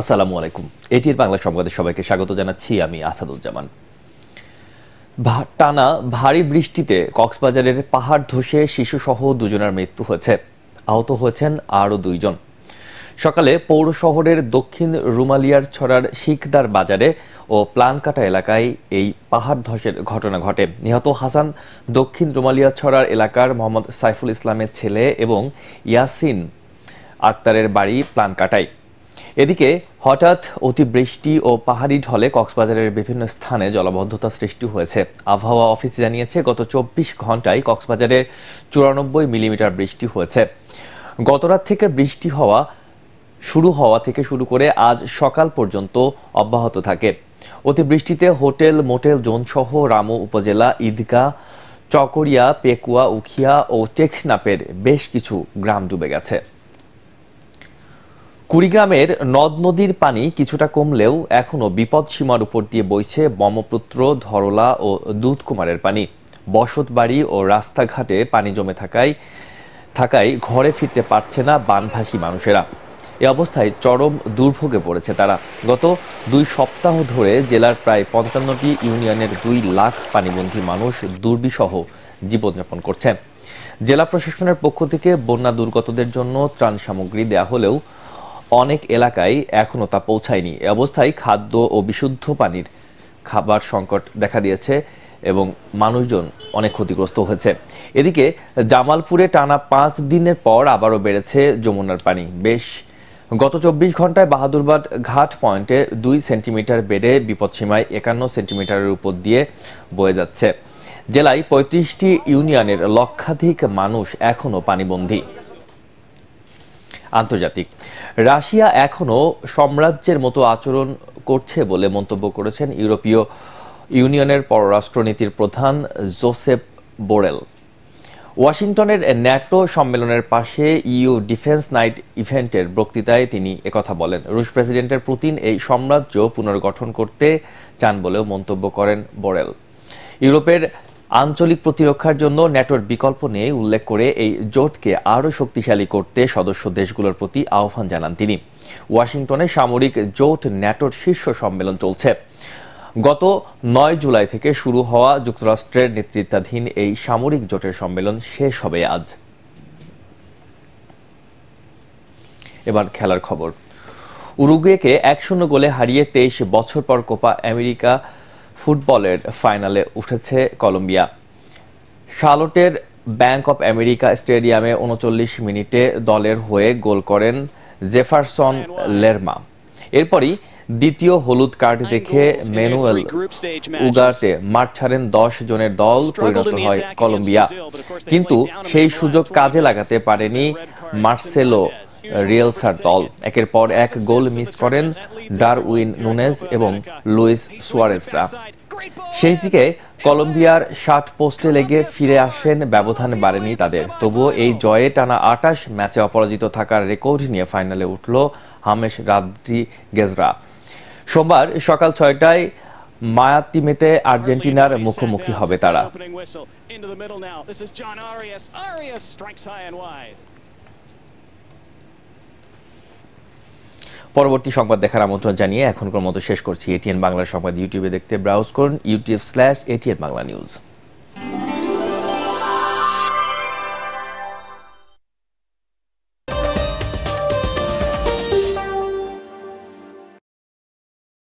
আসসালামু আলাইকুম এটির বাংলা সংবাদে সবাইকে স্বাগত জানাচ্ছি আমি আসাদুজ্জামান টানা ভারী বৃষ্টিতে কক্সবাজারের পাহাড় ধসে শিশুসহ দুজনের মৃত্যু হয়েছে আহত হয়েছেন আরও দুইজন সকালে পৌর শহরের দক্ষিণ রুমালিয়ার ছড়ার শিখদার বাজারে ও প্লানকাটা এলাকায় এই পাহাড় ধসের ঘটনা ঘটে নিহত হাসান দক্ষিণ রুমালিয়া ছড়ার এলাকার মোহাম্মদ সাইফুল ইসলামের ছেলে এবং ইয়াসিন আক্তারের বাড়ি প্লানকাটায় এদিকে হঠাৎ অতিবৃষ্টি ও পাহাড়ি ঢলে কক্সবাজারের বিভিন্ন স্থানে জলাবদ্ধতা সৃষ্টি হয়েছে আবহাওয়া অফিস জানিয়েছে গত চব্বিশ ঘন্টায় কক্সবাজারে চুরানব্বই মিলিমিটার বৃষ্টি হয়েছে গতরাত থেকে বৃষ্টি হওয়া শুরু হওয়া থেকে শুরু করে আজ সকাল পর্যন্ত অব্যাহত থাকে অতিবৃষ্টিতে হোটেল মোটেল জোনসহ রামু উপজেলা ঈদগাহ চকরিয়া পেকুয়া উখিয়া ও টেকনাপের বেশ কিছু গ্রাম ডুবে গেছে কুড়িগ্রামের নদ নদীর পানি কিছুটা কমলেও এখনও বিপদ সীমার উপর দিয়ে বইছে ব্রহ্মপুত্র ধরলা ও দুধকুমারের পানি বসত বাড়ি ও রাস্তাঘাটে পানি জমে থাকায় থাকায় ঘরে ফিরতে পারছে না বানভাসী মানুষেরা এ অবস্থায় চরম দুর্ভোগে পড়েছে তারা গত দুই সপ্তাহ ধরে জেলার প্রায় পঞ্চান্নটি ইউনিয়নের দুই লাখ পানিবন্ধী মানুষ দুর্বিসহ জীবনযাপন করছে জেলা প্রশাসনের পক্ষ থেকে বন্যা দুর্গতদের জন্য ত্রাণ সামগ্রী দেয়া হলেও অনেক এলাকায় এখনও তা পৌঁছায়নি এ অবস্থায় খাদ্য ও বিশুদ্ধ পানির খাবার সংকট দেখা দিয়েছে এবং মানুষজন অনেক ক্ষতিগ্রস্ত হয়েছে এদিকে জামালপুরে টানা পাঁচ দিনের পর আবারও বেড়েছে যমুনার পানি বেশ গত চব্বিশ ঘন্টায় বাহাদুরবাদ ঘাট পয়েন্টে দুই সেন্টিমিটার বেড়ে বিপদসীমায় একান্ন সেন্টিমিটারের উপর দিয়ে বয়ে যাচ্ছে জেলায় পঁয়ত্রিশটি ইউনিয়নের লক্ষাধিক মানুষ এখনও পানিবন্দী আন্তর্জাতিক রাশিয়া এখনও সাম্রাজ্যের মতো আচরণ করছে বলে মন্তব্য করেছেন ইউরোপীয় ইউনিয়নের পররাষ্ট্রনীতির প্রধান জোসেফ বোরেল ওয়াশিংটনের ন্যাটো সম্মেলনের পাশে ইউ ডিফেন্স নাইট ইভেন্টের বক্তৃতায় তিনি একথা বলেন রুশ প্রেসিডেন্টের পুতিন এই সাম্রাজ্য পুনর্গঠন করতে চান বলেও মন্তব্য করেন বোরেল ইউরোপের আঞ্চলিক প্রতিরক্ষার জন্য ন্যাটোর বিকল্প নিয়ে উল্লেখ করে এই জোটকে আরও শক্তিশালী করতে সদস্য দেশগুলোর প্রতি আহ্বান জানান তিনি ওয়াশিংটনে সামরিক জোট ন্যাটোর শীর্ষ সম্মেলন চলছে গত নয় জুলাই থেকে শুরু হওয়া যুক্তরাষ্ট্রের নেতৃত্বাধীন এই সামরিক জোটের সম্মেলন শেষ হবে আজ এবার খেলার খবর উরুগুয়েকে এক শূন্য গোলে হারিয়ে তেইশ বছর পর কোপা আমেরিকা ফুটবলের ফাইনালে উঠেছে কলম্বিয়া শালটের ব্যাংক অব আমেরিকা স্টেডিয়ামে উনচল্লিশ মিনিটে দলের হয়ে গোল করেন জেফারসন লেরমা এরপরই দ্বিতীয় হলুদ কার্ড দেখে ম্যানুয়েল উগাতে মাঠ ছাড়েন দশ জনের দল পরিণত হয় কলম্বিয়া কিন্তু সেই সুযোগ কাজে লাগাতে পারেনি মার্সেলো রিয়েলসার দল একের পর এক গোল মিস করেন ডারউইন নুনেজ এবং লুইস সুয়ারেজরা শেষ দিকে কলম্বিয়ার ষাট পোস্টে লেগে ফিরে আসেন ব্যবধান বাড়েনি তাদের তবুও এই জয়ে টানা আটাশ ম্যাচে অপরাজিত থাকার রেকর্ড নিয়ে ফাইনালে উঠল হামেশ রাদ্রি গেজরা সোমবার সকাল ছয়টায় মায়াতিমেতে আর্জেন্টিনার মুখোমুখি হবে তারা পরবর্তী সংবাদ দেখার আমন্ত্রণ জানিয়ে এখনকার মতো শেষ করছি এটিএন বাংলার সংবাদ ইউটিউবে দেখতে ব্রাউজ করুন YouTube slash ATN Bangla news